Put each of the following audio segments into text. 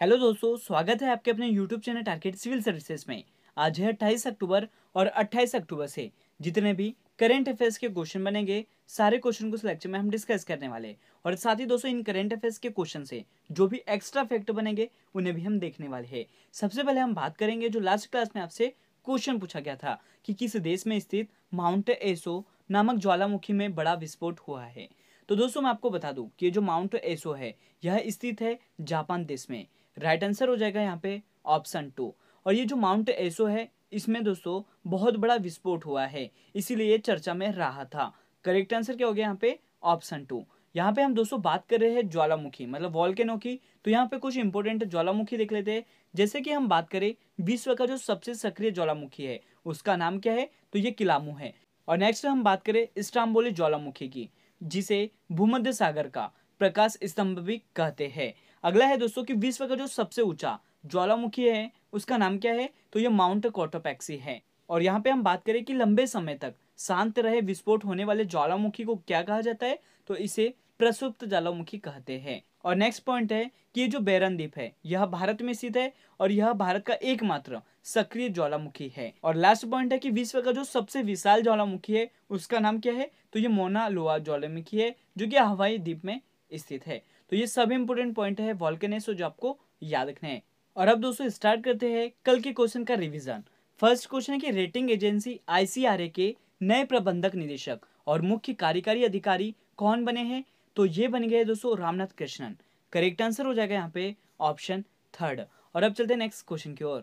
hello दोस्तों स्वागत है आपके अपने YouTube channel target civil services में आज है अट्ठाईस अक्टूबर और अट्ठाईस अक्टूबर से जितने भी करेंट अफेयर्स के क्वेश्चन बनेंगे सारे क्वेश्चन को सिलेक्शन में हम डिस्कस करने वाले और साथ ही दोस्तों इन करेंट अफेयर्स के क्वेश्चन से जो भी एक्स्ट्रा फैक्ट बनेंगे उन्हें भी हम देखने वाले है सबसे पहले हम बात करेंगे जो लास्ट क्लास में आपसे क्वेश्चन पूछा गया था कि किस देश में स्थित माउंट एसो नामक ज्वालामुखी में बड़ा विस्फोट हुआ है तो दोस्तों मैं आपको बता दूं कि जो माउंट एसो है यह स्थित है जापान देश में राइट आंसर हो जाएगा यहाँ पे ऑप्शन टू और ये जो माउंट एसो है इसमें दोस्तों बहुत बड़ा विस्फोट हुआ है इसीलिए चर्चा में रहा था करेक्ट आंसर क्या हो गया यहाँ पे ऑप्शन टू यहाँ पे हम दोस्तों बात कर रहे हैं ज्वालामुखी मतलब वॉल्केनो की तो यहाँ पे कुछ इंपोर्टेंट ज्वालामुखी देख लेते हैं जैसे कि हम बात करें विश्व का जो सबसे सक्रिय ज्वालामुखी है उसका नाम क्या है तो ये किलामू है और नेक्स्ट हम बात करें इस्टाम्बोली ज्वालामुखी की जिसे भूमध्य सागर का प्रकाश स्तंभ भी कहते हैं अगला है दोस्तों कि विश्व का जो सबसे ऊंचा ज्वालामुखी है उसका नाम क्या है तो ये माउंट कोटोपैक्सी है और यहाँ पे हम बात करें कि लंबे समय तक शांत रहे विस्फोट होने वाले ज्वालामुखी को क्या कहा जाता है तो इसे प्रसुप्त ज्वालामुखी कहते हैं और नेक्स्ट पॉइंट है कि ये जो बैरन द्वीप है यह भारत में स्थित है और यह भारत का एकमात्र सक्रिय ज्वालामुखी है और लास्ट पॉइंट है कि विश्व का जो सबसे विशाल ज्वालामुखी है उसका नाम क्या है तो ये मोना लोआ ज्वालामुखी है जो कि हवाई द्वीप में स्थित है तो ये सब इंपोर्टेंट पॉइंट है वॉल्केनेस जो आपको याद रखना है और अब दोस्तों स्टार्ट करते हैं कल के क्वेश्चन का रिविजन फर्स्ट क्वेश्चन है कि रेटिंग एजेंसी आई के नए प्रबंधक निदेशक और मुख्य कार्यकारी अधिकारी कौन बने हैं तो ये बन गए दोस्तों रामनाथ कृष्णन करेक्ट आंसर हो जाएगा यहाँ पे ऑप्शन थर्ड और अब चलते हैं नेक्स्ट क्वेश्चन की ओर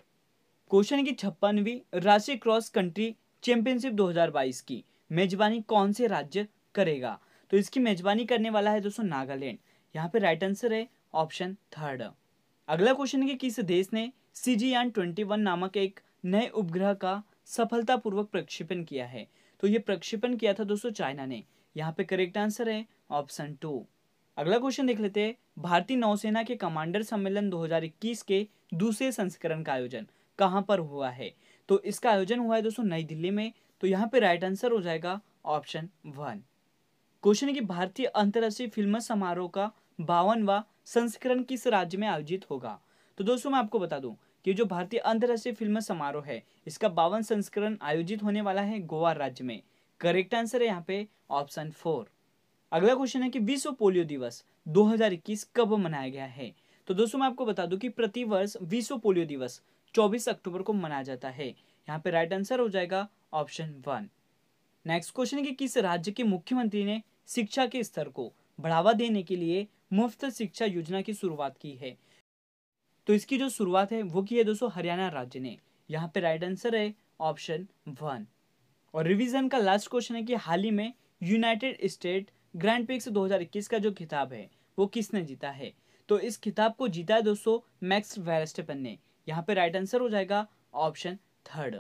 क्वेश्चन की छप्पनवी राष्ट्रीय क्रॉस कंट्री चैंपियनशिप 2022 की मेजबानी कौन से राज्य करेगा तो इसकी मेजबानी करने वाला है दोस्तों नागालैंड यहाँ पे राइट आंसर है ऑप्शन थर्ड अगला क्वेश्चन है कि किस देश ने C G N twenty one नामक एक नए उपग्रह का सफलतापूर्वक प्रक्षेपण किया है तो ये प्रक्षेपण किया था दोस्तों चाइना ने यहाँ पे करेक्ट आंसर है ऑप्शन टू अगला क्वेश्चन देख लेते हैं भारतीय नौसेना के कमांडर सम्मेलन 2021 के दूसरे संस्करण का आयोजन कहाँ पर हुआ है तो इसका आयोजन हुआ है दोस्तों नई दिल्ली में तो यहाँ पे राइट आंसर हो जाएगा ऑप्शन वन क्वेश्चन है कि भारतीय अंतर्राष्ट्रीय फिल्म समारोह का बावनवा संस्करण किस राज्य में आयोजित होगा तो दोस्तों मैं आपको बता दूं कि जो भारतीय अंतर्राष्ट्रीय फिल्म समारोह है इसका बावन संस्करण आयोजित होने वाला है गोवा राज्य में करेक्ट आंसर है यहाँ पे ऑप्शन फोर अगला क्वेश्चन है कि विश्व पोलियो दिवस 2021 कब मनाया गया है तो दोस्तों मैं आपको बता दूं कि प्रतिवर्ष विश्व पोलियो दिवस 24 अक्टूबर को मनाया जाता है यहाँ पे राइट आंसर हो जाएगा ऑप्शन वन नेक्स्ट क्वेश्चन है कि किस राज्य के मुख्यमंत्री ने शिक्षा के स्तर को बढ़ावा देने के लिए मुफ्त शिक्षा योजना की शुरुआत की है तो इसकी जो शुरुआत है वो की है दोस्तों हरियाणा राज्य ने यहाँ पे राइट आंसर है ऑप्शन वन और रिवीजन का लास्ट क्वेश्चन है कि हाल ही में यूनाइटेड स्टेट ग्रैंड पिक्स 2021 का जो खिताब है वो किसने जीता है तो इस खिताब को जीता है दोस्तों मैक्स वेरस्टेपन ने यहाँ पे राइट आंसर हो जाएगा ऑप्शन थर्ड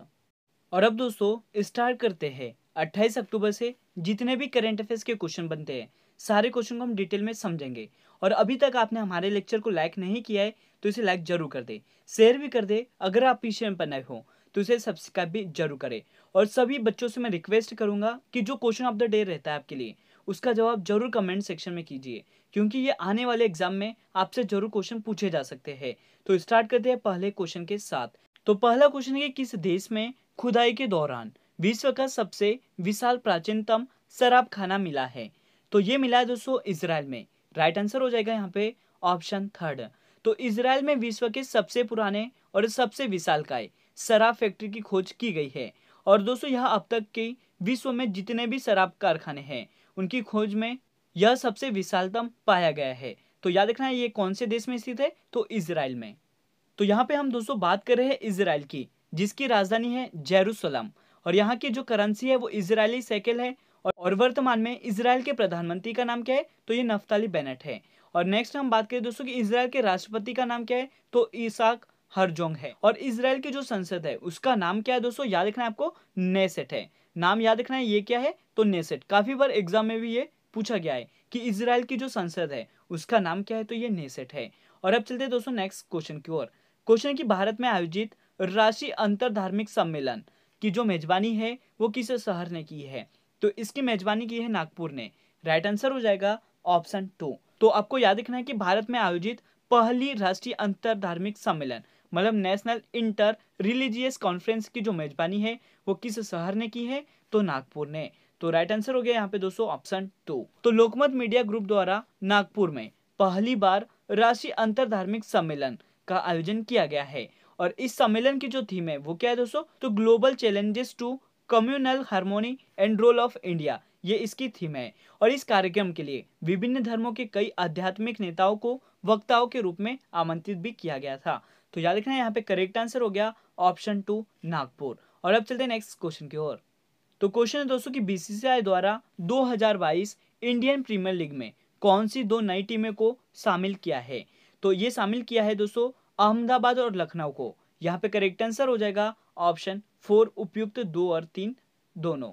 और अब दोस्तों स्टार्ट करते हैं 28 अक्टूबर से जितने भी करेंट अफेयर्स के क्वेश्चन बनते हैं सारे क्वेश्चन को हम डिटेल में समझेंगे और अभी तक आपने हमारे लेक्चर को लाइक नहीं किया है तो इसे लाइक जरूर कर दे शेयर भी कर दे अगर आप पीछे पर नए हो तो इसे सब्सक्राइब भी जरूर करें और सभी बच्चों से मैं रिक्वेस्ट करूंगा कि जो क्वेश्चन ऑफ द डे रहता है आपके लिए उसका जवाब जरूर कमेंट सेक्शन में कीजिए क्योंकि ये आने वाले एग्जाम में आपसे जरूर क्वेश्चन पूछे जा सकते हैं तो स्टार्ट करते हैं पहले क्वेश्चन के साथ तो पहला क्वेश्चन है किस देश में खुदाई के दौरान विश्व का सबसे विशाल प्राचीनतम शराब खाना मिला है तो ये मिला है दोस्तों इसराइल में राइट आंसर हो जाएगा यहाँ पे ऑप्शन थर्ड तो इसराइल में विश्व के सबसे पुराने और सबसे विशालकाय शराब फैक्ट्री की खोज की गई है और दोस्तों यह अब तक की विश्व में जितने भी शराब कारखाने हैं उनकी खोज में यह सबसे विशालतम पाया गया है तो याद रखना है ये कौन से देश में स्थित है तो इसराइल में तो यहाँ पे हम दोस्तों बात कर रहे हैं इसराइल की जिसकी राजधानी है जेरूसलम और यहाँ की जो करेंसी है वो इसराइली सेकेल है और वर्तमान में इसराइल के प्रधानमंत्री का नाम क्या है तो ये नफ्ताली बेनेट है और नेक्स्ट हम बात करें दोस्तों कि इसराइल के राष्ट्रपति का नाम क्या है तो ईसाक हरजोंग है और इसराइल की जो संसद है उसका नाम क्या है दोस्तों याद रखना है आपको नेसेट है नाम याद रखना है ये क्या है तो नेसेट काफी बार एग्जाम में भी ये पूछा गया है कि इसराइल की जो संसद है उसका नाम क्या है तो ये नेसेट है और अब चलते हैं दोस्तों नेक्स्ट क्वेश्चन की ओर क्वेश्चन की भारत में आयोजित राष्ट्रीय अंतर धार्मिक सम्मेलन की जो मेजबानी है वो किस शहर ने की है तो इसकी मेजबानी की है नागपुर ने राइट आंसर हो जाएगा ऑप्शन टू तो आपको याद रखना है कि भारत में आयोजित पहली राष्ट्रीय अंतर धार्मिक सम्मेलन मतलब नेशनल इंटर रिलीजियस कॉन्फ्रेंस की जो मेजबानी है वो किस शहर ने की है तो नागपुर ने तो राइट आंसर हो गया यहाँ पे दोस्तों ऑप्शन टू तो लोकमत मीडिया ग्रुप द्वारा नागपुर में पहली बार राष्ट्रीय अंतर धार्मिक सम्मेलन का आयोजन किया गया है और इस सम्मेलन की जो थीम है वो क्या है दोस्तों तो global challenges to communal harmony and role of India ये इसकी थीम है और इस कार्यक्रम के लिए विभिन्न धर्मों के कई आध्यात्मिक नेताओं को वक्ताओं के रूप में आमंत्रित भी किया गया था तो याद रखना यहाँ पे करेक्ट आंसर हो गया ऑप्शन टू नागपुर और अब चलते हैं नेक्स्ट क्वेश्चन की ओर तो क्वेश्चन है दोस्तों कि बीसीसीआई द्वारा 2022 इंडियन प्रीमियर लीग में कौन सी दो नई टीमें को शामिल किया है तो ये शामिल किया है दोस्तों अहमदाबाद और लखनऊ को यहाँ पे करेक्ट आंसर हो जाएगा ऑप्शन फोर उपयुक्त दो और तीन दोनों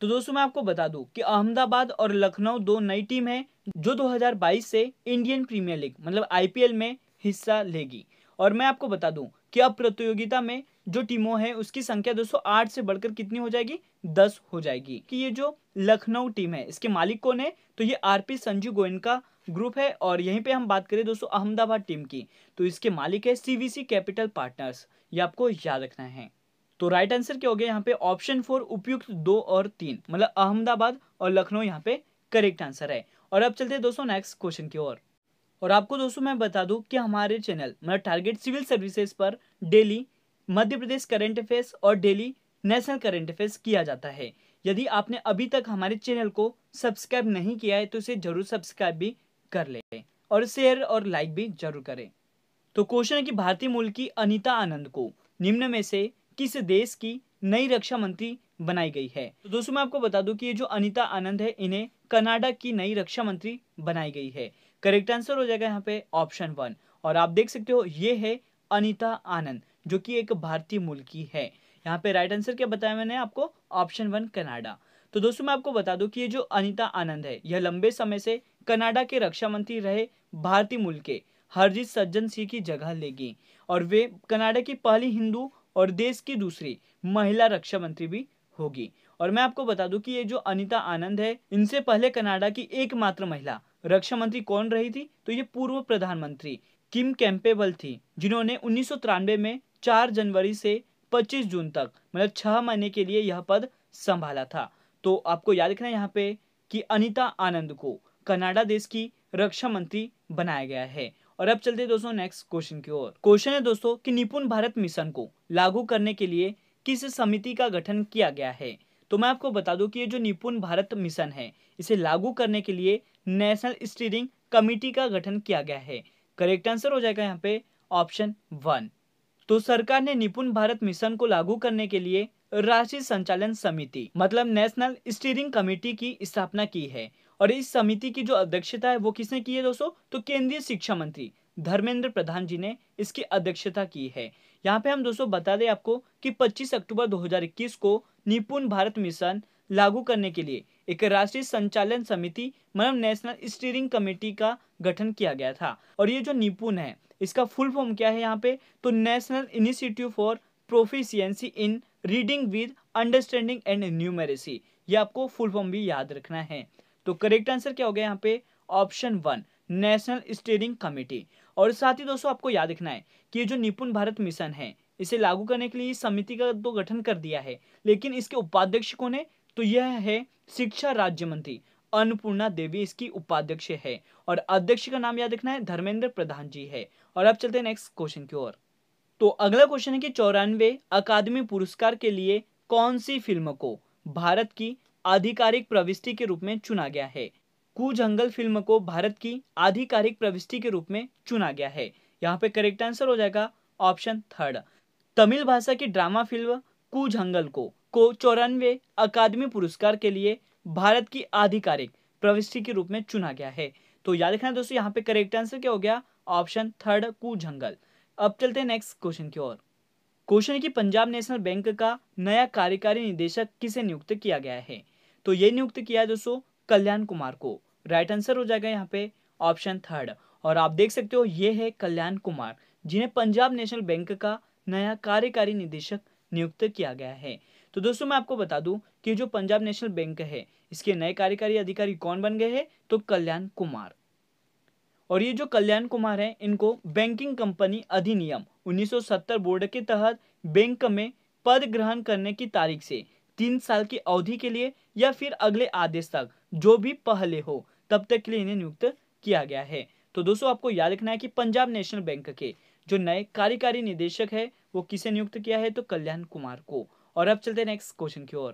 तो दोस्तों मैं आपको बता दूं कि अहमदाबाद और लखनऊ दो नई टीम है जो 2022 से इंडियन प्रीमियर लीग मतलब आईपीएल में हिस्सा लेगी और मैं आपको बता दूं कि अब प्रतियोगिता में जो टीमों हैं उसकी संख्या दोस्तों आठ से बढ़कर कितनी हो जाएगी दस हो जाएगी कि ये जो लखनऊ टीम है इसके मालिक कौन है तो ये RP Sanju Goenka group है और यहीं पे हम बात करें दोस्तों अहमदाबाद टीम की तो इसके मालिक है सीवीसी कैपिटल पार्टनर्स ये आपको याद रखना है तो राइट आंसर क्या हो गया यहाँ पे ऑप्शन फोर उपयुक्त दो और तीन मतलब अहमदाबाद और लखनऊ यहाँ पे करेक्ट आंसर है और अब चलते हैं दोस्तों नेक्स्ट क्वेश्चन की ओर और आपको दोस्तों मैं बता दूं कि हमारे चैनल मतलब टारगेट सिविल सर्विसेज पर daily Madhya Pradesh current affairs और डेली नेशनल करेंट अफेयर्स किया जाता है यदि आपने अभी तक हमारे चैनल को सब्सक्राइब नहीं किया है तो इसे जरूर सब्सक्राइब भी कर लें और शेयर और लाइक भी जरूर करें तो क्वेश्चन है कि भारतीय मूल की अनिता आनंद को निम्न में से किस देश की नई रक्षा मंत्री बनाई गई है तो दोस्तों मैं आपको बता दूं कि ये जो अनिता आनंद है इन्हें कनाडा की नई रक्षा मंत्री बनाई गई है करेक्ट आंसर हो जाएगा यहाँ पे ऑप्शन वन और आप देख सकते हो ये है अनिता आनंद जो कि एक भारतीय मूल की है यहाँ पे राइट आंसर क्या बताया मैंने आपको ऑप्शन वन कनाडा तो दोस्तों मैं आपको बता दूं कि ये जो अनिता आनंद है यह लंबे समय से कनाडा के रक्षा मंत्री रहे भारतीय मूल के हरजीत सज्जन सिंह की जगह लेगी और वे कनाडा की पहली हिंदू और देश की दूसरी महिला रक्षा मंत्री भी होगी और मैं आपको बता दूं कि ये जो अनिता आनंद है इनसे पहले कनाडा की एकमात्र महिला रक्षा मंत्री कौन रही थी तो ये पूर्व प्रधानमंत्री किम कैंपेबल थी जिन्होंने उन्नीस में चार जनवरी से पच्चीस जून तक मतलब छह महीने के लिए यह पद संभाला था तो आपको याद रखना यहाँ पे कि अनिता आनंद को कनाडा देश की रक्षा मंत्री बनाया गया है और अब चलते दोस्तों नेक्स्ट क्वेश्चन की ओर क्वेश्चन है दोस्तों कि निपुण भारत मिशन को लागू करने के लिए किस समिति का गठन किया गया है तो मैं आपको बता दूं कि ये जो निपुण भारत मिशन है इसे लागू करने के लिए नेशनल स्टीयरिंग कमिटी का गठन किया गया है करेक्ट आंसर हो जाएगा यहाँ पे ऑप्शन वन तो सरकार ने निपुण भारत मिशन को लागू करने के लिए राष्ट्रीय संचालन समिति मतलब नेशनल स्टीयरिंग कमेटी की स्थापना की है और इस समिति की जो अध्यक्षता है वो किसने की है दोस्तों तो केंद्रीय शिक्षा मंत्री धर्मेंद्र प्रधान जी ने इसकी अध्यक्षता की है यहाँ पे हम दोस्तों बता दें आपको कि 25 अक्टूबर 2021 को निपुण भारत मिशन लागू करने के लिए एक राष्ट्रीय संचालन समिति मतलब नेशनल स्टीयरिंग कमेटी का गठन किया गया था और ये जो निपुण है इसका फुल फॉर्म क्या है यहाँ पे तो national initiative for proficiency in reading with understanding and numeracy ये आपको फुल फॉर्म भी याद रखना है तो करेक्ट आंसर क्या हो गया यहाँ पे option one national steering committee और साथ ही दोस्तों आपको याद रखना है कि ये जो निपुण भारत मिशन है इसे लागू करने के लिए समिति का तो गठन कर दिया है लेकिन इसके उपाध्यक्ष कौन है तो यह है शिक्षा राज्य मंत्री अन्नपूर्णा देवी इसकी उपाध्यक्ष है और अध्यक्ष का नाम याद रखना है धर्मेंद्र प्रधान जी है और अब चलते हैं नेक्स्ट क्वेश्चन की ओर तो अगला क्वेश्चन है कि चौरानवे अकादमी पुरस्कार के लिए कौन सी फिल्म को भारत की आधिकारिक प्रविष्टि के रूप में चुना गया है कुजंगल जंगल फिल्म को भारत की आधिकारिक प्रविष्टि के रूप में चुना गया है यहाँ पे करेक्ट आंसर हो जाएगा ऑप्शन थर्ड तमिल भाषा की ड्रामा फिल्म कुजंगल जंगल को को चौरानवे अकादमी पुरस्कार के लिए भारत की आधिकारिक प्रविष्टि के रूप में चुना गया है तो याद रखना दोस्तों यहाँ पे करेक्ट आंसर क्या हो गया ऑप्शन थर्ड कु जंगल अब चलते हैं नेक्स्ट क्वेश्चन की ओर क्वेश्चन की पंजाब नेशनल बैंक का नया कार्यकारी निदेशक किसे नियुक्त किया गया है तो ये नियुक्त किया है दोस्तों कल्याण कुमार को राइट आंसर हो जाएगा यहाँ पे ऑप्शन थर्ड और आप देख सकते हो ये है कल्याण कुमार जिन्हें पंजाब नेशनल बैंक का नया कार्यकारी निदेशक नियुक्त किया गया है तो दोस्तों मैं आपको बता दूं कि जो पंजाब नेशनल बैंक है इसके नए कार्यकारी अधिकारी कौन बन गए हैं तो कल्याण कुमार और ये जो कल्याण कुमार हैं इनको बैंकिंग कंपनी अधिनियम 1970 बोर्ड के तहत बैंक में पद ग्रहण करने की तारीख से तीन साल की अवधि के लिए या फिर अगले आदेश तक जो भी पहले हो तब तक के लिए इन्हें नियुक्त किया गया है तो दोस्तों आपको याद रखना है कि पंजाब नेशनल बैंक के जो नए कार्यकारी निदेशक है वो किसे नियुक्त किया है तो कल्याण कुमार को और अब चलते हैं नेक्स्ट क्वेश्चन की ओर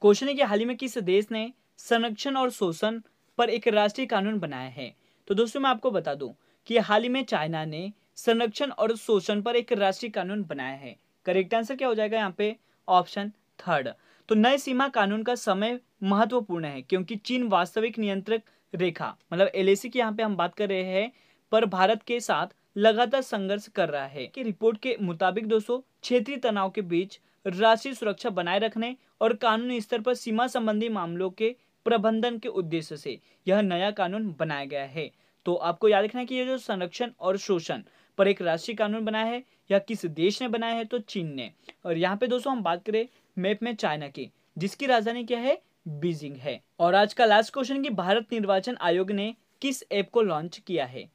क्वेश्चन है कि हाल ही में किस देश ने संरक्षण और शोषण पर एक राष्ट्रीय कानून बनाया है तो दोस्तों मैं आपको बता दूं कि हाल ही में चाइना ने संरक्षण और शोषण पर एक राष्ट्रीय कानून बनाया है करेक्ट आंसर क्या हो जाएगा यहाँ पे ऑप्शन थर्ड तो नए सीमा कानून का समय महत्वपूर्ण है क्योंकि चीन वास्तविक नियंत्रक रेखा मतलब एलएसी की यहाँ पे हम बात कर रहे हैं पर भारत के साथ लगातार संघर्ष कर रहा है की रिपोर्ट के मुताबिक दोस्तों क्षेत्रीय तनाव के बीच राष्ट्रीय सुरक्षा बनाए रखने और कानूनी स्तर पर सीमा संबंधी मामलों के प्रबंधन के उद्देश्य से यह नया कानून बनाया गया है तो आपको याद रखना कि यह जो संरक्षण और शोषण पर एक राष्ट्रीय कानून बनाया है या किस देश ने बनाया है तो चीन ने और यहाँ पे दोस्तों हम बात करें मैप में चाइना की जिसकी राजधानी क्या है बीजिंग है और आज का लास्ट क्वेश्चन की भारत निर्वाचन आयोग ने किस ऐप को लॉन्च किया है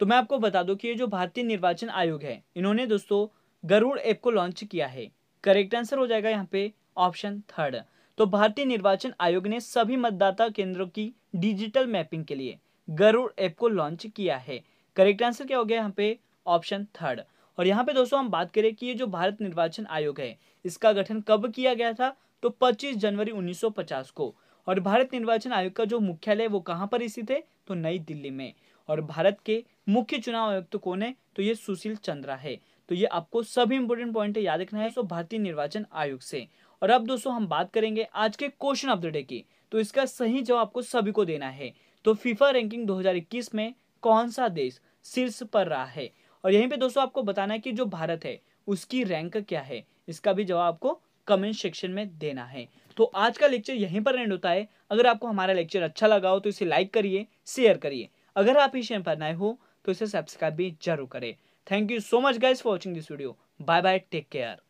तो मैं आपको बता दूं कि ये जो भारतीय निर्वाचन आयोग है इन्होंने दोस्तों गरुड़ ऐप को लॉन्च किया है करेक्ट आंसर हो जाएगा यहाँ पे ऑप्शन थर्ड तो भारतीय निर्वाचन आयोग ने सभी मतदाता केंद्रों की डिजिटल मैपिंग के लिए गरुड़ ऐप को लॉन्च किया है करेक्ट आंसर क्या हो गया यहाँ पे ऑप्शन थर्ड और यहाँ पे दोस्तों हम बात करें कि ये जो भारत निर्वाचन आयोग है इसका गठन कब किया गया था तो 25 जनवरी 1950 को और भारत निर्वाचन आयोग का जो मुख्यालय वो कहाँ पर स्थित है तो नई दिल्ली में और भारत के मुख्य चुनाव आयुक्त तो कौन है तो ये सुशील चंद्रा है तो ये आपको सभी इंपोर्टेंट पॉइंट याद रखना है सो भारतीय निर्वाचन आयोग से और अब दोस्तों हम बात करेंगे आज के क्वेश्चन ऑफ द डे की तो इसका सही जवाब आपको सभी को देना है तो फीफा रैंकिंग 2021 में कौन सा देश शीर्ष पर रहा है और यहीं पे दोस्तों आपको बताना है कि जो भारत है उसकी रैंक क्या है इसका भी जवाब आपको कमेंट सेक्शन में देना है तो आज का लेक्चर यहीं पर एंड होता है अगर आपको हमारा लेक्चर अच्छा लगा हो तो इसे लाइक करिए शेयर करिए अगर आप इस चैनल पर नए हो तो इसे सब्सक्राइब भी जरूर करें thank you so much guys for watching this video bye bye take care